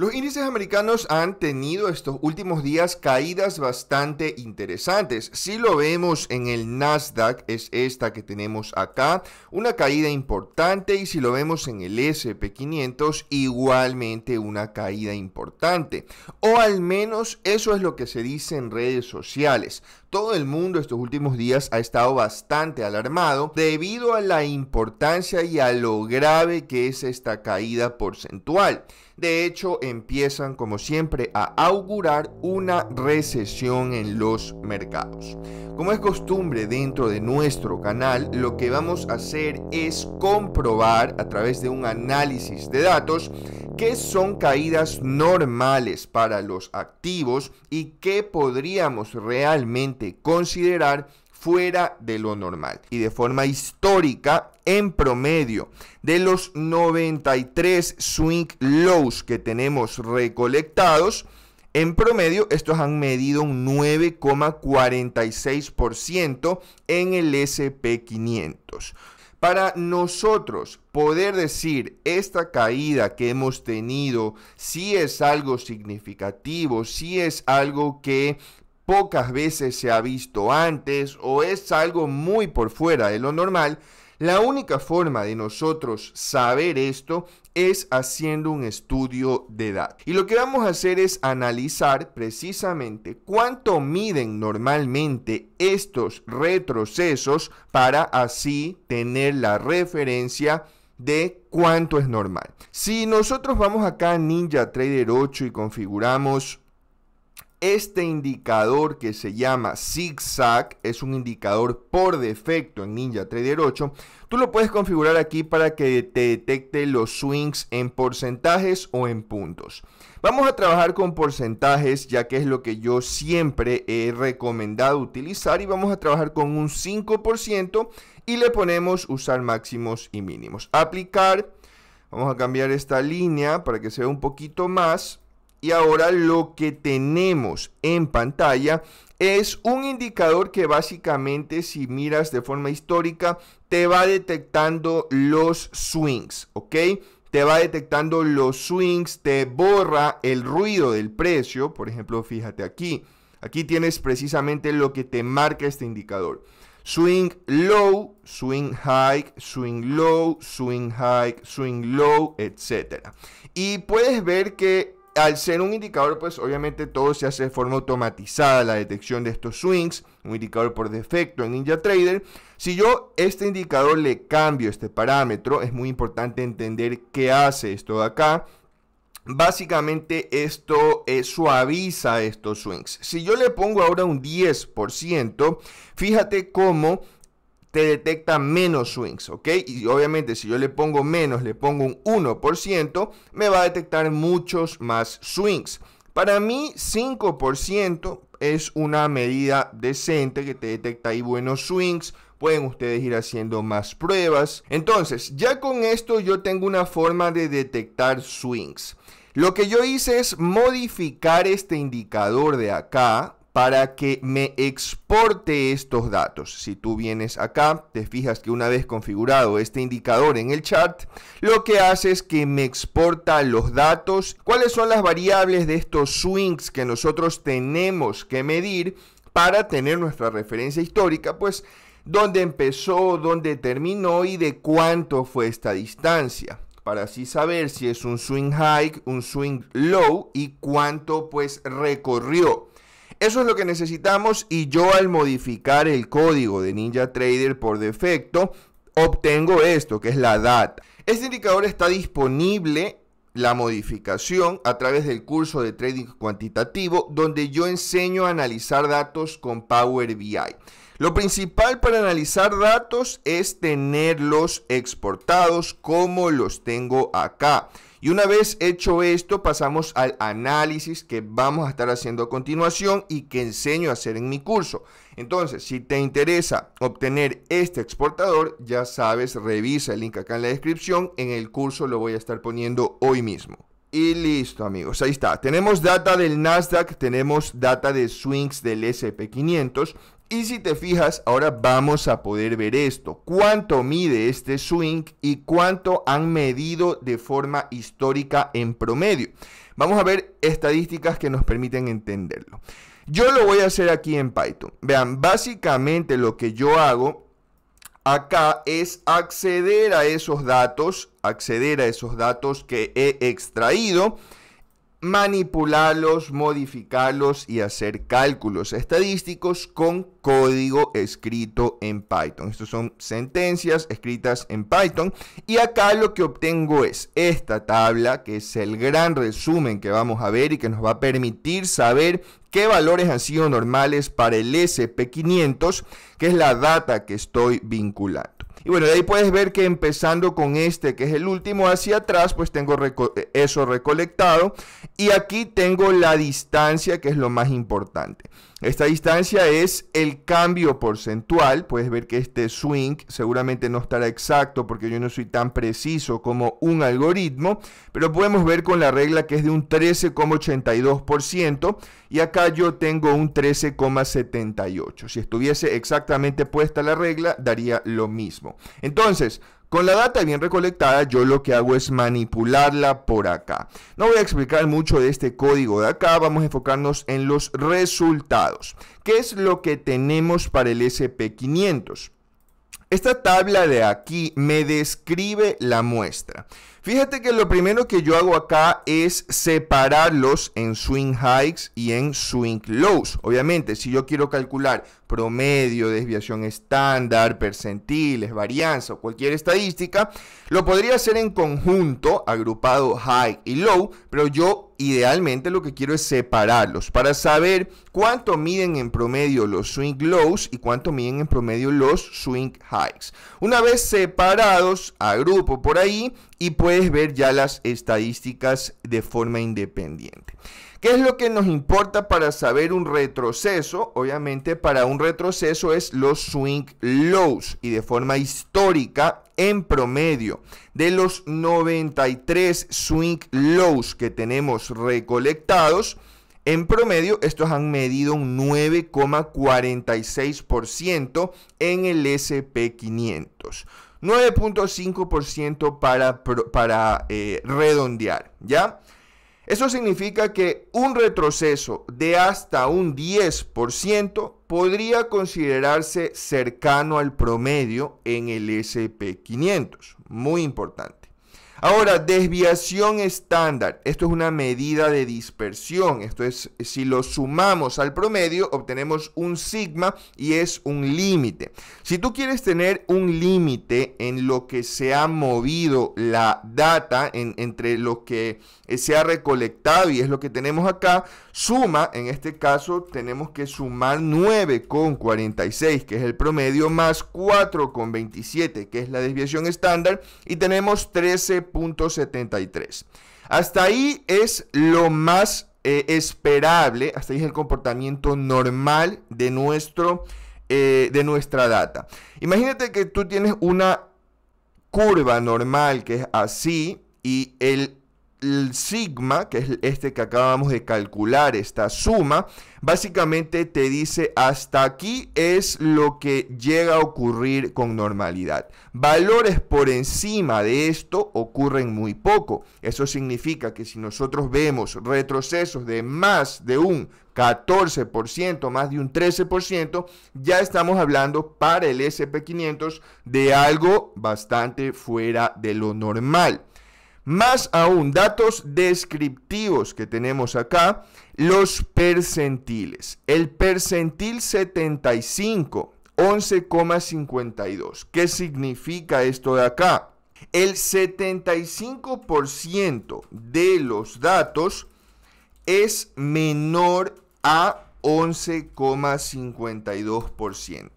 Los índices americanos han tenido estos últimos días caídas bastante interesantes. Si lo vemos en el Nasdaq, es esta que tenemos acá, una caída importante y si lo vemos en el SP500, igualmente una caída importante. O al menos eso es lo que se dice en redes sociales. Todo el mundo estos últimos días ha estado bastante alarmado debido a la importancia y a lo grave que es esta caída porcentual. De hecho, empiezan como siempre a augurar una recesión en los mercados. Como es costumbre dentro de nuestro canal, lo que vamos a hacer es comprobar a través de un análisis de datos qué son caídas normales para los activos y qué podríamos realmente considerar fuera de lo normal. Y de forma histórica, en promedio, de los 93 swing lows que tenemos recolectados, en promedio, estos han medido un 9,46% en el SP500. Para nosotros poder decir esta caída que hemos tenido, si es algo significativo, si es algo que pocas veces se ha visto antes o es algo muy por fuera de lo normal, la única forma de nosotros saber esto es haciendo un estudio de edad. Y lo que vamos a hacer es analizar precisamente cuánto miden normalmente estos retrocesos para así tener la referencia de cuánto es normal. Si nosotros vamos acá a NinjaTrader 8 y configuramos este indicador que se llama zigzag es un indicador por defecto en NinjaTrader 8. Tú lo puedes configurar aquí para que te detecte los swings en porcentajes o en puntos. Vamos a trabajar con porcentajes ya que es lo que yo siempre he recomendado utilizar y vamos a trabajar con un 5% y le ponemos usar máximos y mínimos. Aplicar. Vamos a cambiar esta línea para que sea un poquito más y ahora lo que tenemos en pantalla es un indicador que básicamente si miras de forma histórica te va detectando los swings, ¿ok? Te va detectando los swings, te borra el ruido del precio, por ejemplo, fíjate aquí. Aquí tienes precisamente lo que te marca este indicador. Swing low, swing high, swing low, swing high, swing low, etc. Y puedes ver que al ser un indicador, pues obviamente todo se hace de forma automatizada, la detección de estos swings, un indicador por defecto en NinjaTrader. Si yo este indicador le cambio este parámetro, es muy importante entender qué hace esto de acá. Básicamente esto eh, suaviza estos swings. Si yo le pongo ahora un 10%, fíjate cómo te detecta menos swings, ¿ok? Y obviamente si yo le pongo menos, le pongo un 1%, me va a detectar muchos más swings. Para mí 5% es una medida decente que te detecta ahí buenos swings. Pueden ustedes ir haciendo más pruebas. Entonces, ya con esto yo tengo una forma de detectar swings. Lo que yo hice es modificar este indicador de acá para que me exporte estos datos. Si tú vienes acá, te fijas que una vez configurado este indicador en el chart, lo que hace es que me exporta los datos, cuáles son las variables de estos swings que nosotros tenemos que medir para tener nuestra referencia histórica, pues dónde empezó, dónde terminó y de cuánto fue esta distancia para así saber si es un swing high, un swing low y cuánto pues recorrió. Eso es lo que necesitamos y yo al modificar el código de NinjaTrader por defecto, obtengo esto, que es la data. Este indicador está disponible la modificación a través del curso de trading cuantitativo donde yo enseño a analizar datos con Power BI. Lo principal para analizar datos es tenerlos exportados como los tengo acá. Y una vez hecho esto, pasamos al análisis que vamos a estar haciendo a continuación y que enseño a hacer en mi curso. Entonces, si te interesa obtener este exportador, ya sabes, revisa el link acá en la descripción. En el curso lo voy a estar poniendo hoy mismo. Y listo amigos, ahí está. Tenemos data del Nasdaq, tenemos data de swings del SP500, y si te fijas, ahora vamos a poder ver esto. ¿Cuánto mide este swing y cuánto han medido de forma histórica en promedio? Vamos a ver estadísticas que nos permiten entenderlo. Yo lo voy a hacer aquí en Python. Vean, básicamente lo que yo hago acá es acceder a esos datos, acceder a esos datos que he extraído manipularlos, modificarlos y hacer cálculos estadísticos con código escrito en Python. Estas son sentencias escritas en Python y acá lo que obtengo es esta tabla que es el gran resumen que vamos a ver y que nos va a permitir saber qué valores han sido normales para el SP500 que es la data que estoy vinculando. Y bueno, de ahí puedes ver que empezando con este, que es el último hacia atrás, pues tengo eh, eso recolectado. Y aquí tengo la distancia, que es lo más importante. Esta distancia es el cambio porcentual. Puedes ver que este swing seguramente no estará exacto porque yo no soy tan preciso como un algoritmo, pero podemos ver con la regla que es de un 13,82% y acá yo tengo un 13,78. Si estuviese exactamente puesta la regla, daría lo mismo. Entonces, con la data bien recolectada, yo lo que hago es manipularla por acá. No voy a explicar mucho de este código de acá, vamos a enfocarnos en los resultados. ¿Qué es lo que tenemos para el SP500? Esta tabla de aquí me describe la muestra. Fíjate que lo primero que yo hago acá es separarlos en swing highs y en swing lows. Obviamente, si yo quiero calcular promedio, desviación estándar, percentiles, varianza o cualquier estadística, lo podría hacer en conjunto, agrupado high y low, pero yo idealmente lo que quiero es separarlos para saber cuánto miden en promedio los swing lows y cuánto miden en promedio los swing highs. Una vez separados, agrupo por ahí y puedes ver ya las estadísticas de forma independiente. ¿Qué es lo que nos importa para saber un retroceso? Obviamente para un retroceso es los swing lows y de forma histórica en promedio de los 93 swing lows que tenemos recolectados. En promedio, estos han medido un 9,46% en el SP500. 9.5% para, para eh, redondear, ¿ya? Eso significa que un retroceso de hasta un 10% podría considerarse cercano al promedio en el SP500. Muy importante. Ahora, desviación estándar. Esto es una medida de dispersión. Esto es, si lo sumamos al promedio, obtenemos un sigma y es un límite. Si tú quieres tener un límite en lo que se ha movido la data, entre lo que eh, se ha recolectado y es lo que tenemos acá, suma, en este caso tenemos que sumar 9,46, que es el promedio, más 4,27, que es la desviación estándar, y tenemos 13 73 Hasta ahí es lo más eh, esperable, hasta ahí es el comportamiento normal de, nuestro, eh, de nuestra data. Imagínate que tú tienes una curva normal que es así y el el sigma, que es este que acabamos de calcular, esta suma, básicamente te dice hasta aquí es lo que llega a ocurrir con normalidad. Valores por encima de esto ocurren muy poco. Eso significa que si nosotros vemos retrocesos de más de un 14%, más de un 13%, ya estamos hablando para el SP500 de algo bastante fuera de lo normal. Más aún, datos descriptivos que tenemos acá, los percentiles. El percentil 75, 11,52. ¿Qué significa esto de acá? El 75% de los datos es menor a 11,52%.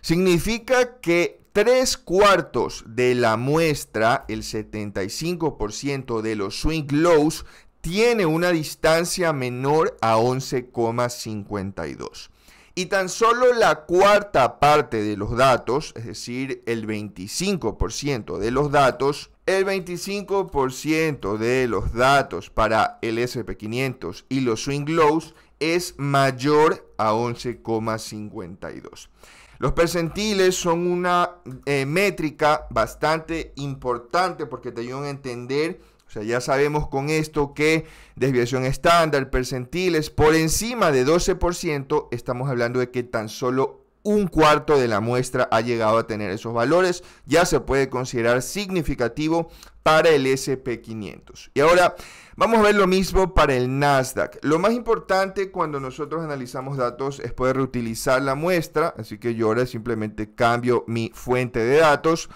Significa que tres cuartos de la muestra, el 75% de los swing lows, tiene una distancia menor a 11,52. Y tan solo la cuarta parte de los datos, es decir, el 25% de los datos, el 25% de los datos para el SP500 y los swing lows es mayor a 11,52. Los percentiles son una eh, métrica bastante importante porque te ayudan a entender, o sea, ya sabemos con esto que desviación estándar, percentiles, por encima de 12%, estamos hablando de que tan solo un cuarto de la muestra ha llegado a tener esos valores, ya se puede considerar significativo para el SP500. Y ahora vamos a ver lo mismo para el Nasdaq. Lo más importante cuando nosotros analizamos datos es poder reutilizar la muestra, así que yo ahora simplemente cambio mi fuente de datos.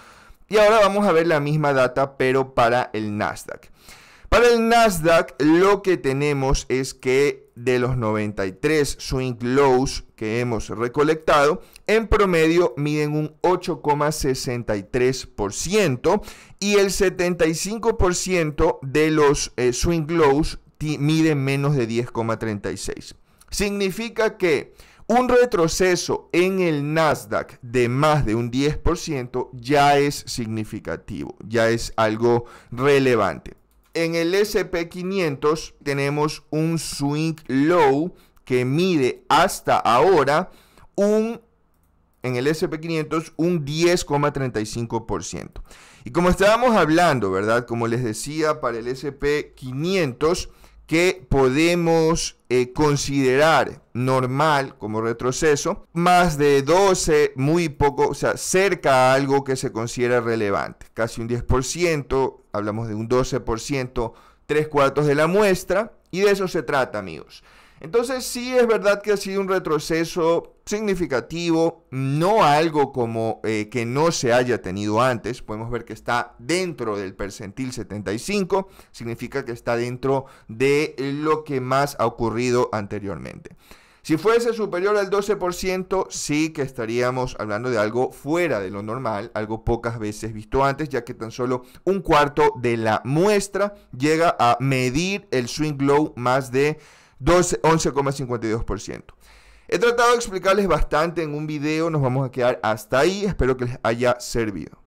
Y ahora vamos a ver la misma data pero para el Nasdaq. Para el Nasdaq lo que tenemos es que de los 93 swing lows que hemos recolectado, en promedio miden un 8,63% y el 75% de los eh, swing lows miden menos de 10,36. Significa que un retroceso en el Nasdaq de más de un 10% ya es significativo, ya es algo relevante en el SP500 tenemos un swing low que mide hasta ahora un en el SP500 un 10,35%. Y como estábamos hablando, ¿verdad? Como les decía, para el SP500 que podemos eh, considerar normal como retroceso, más de 12, muy poco, o sea, cerca a algo que se considera relevante, casi un 10%, hablamos de un 12%, tres cuartos de la muestra, y de eso se trata, amigos. Entonces sí es verdad que ha sido un retroceso significativo, no algo como eh, que no se haya tenido antes, podemos ver que está dentro del percentil 75, significa que está dentro de lo que más ha ocurrido anteriormente. Si fuese superior al 12%, sí que estaríamos hablando de algo fuera de lo normal, algo pocas veces visto antes, ya que tan solo un cuarto de la muestra llega a medir el swing low más de 11,52%. He tratado de explicarles bastante en un video, nos vamos a quedar hasta ahí, espero que les haya servido.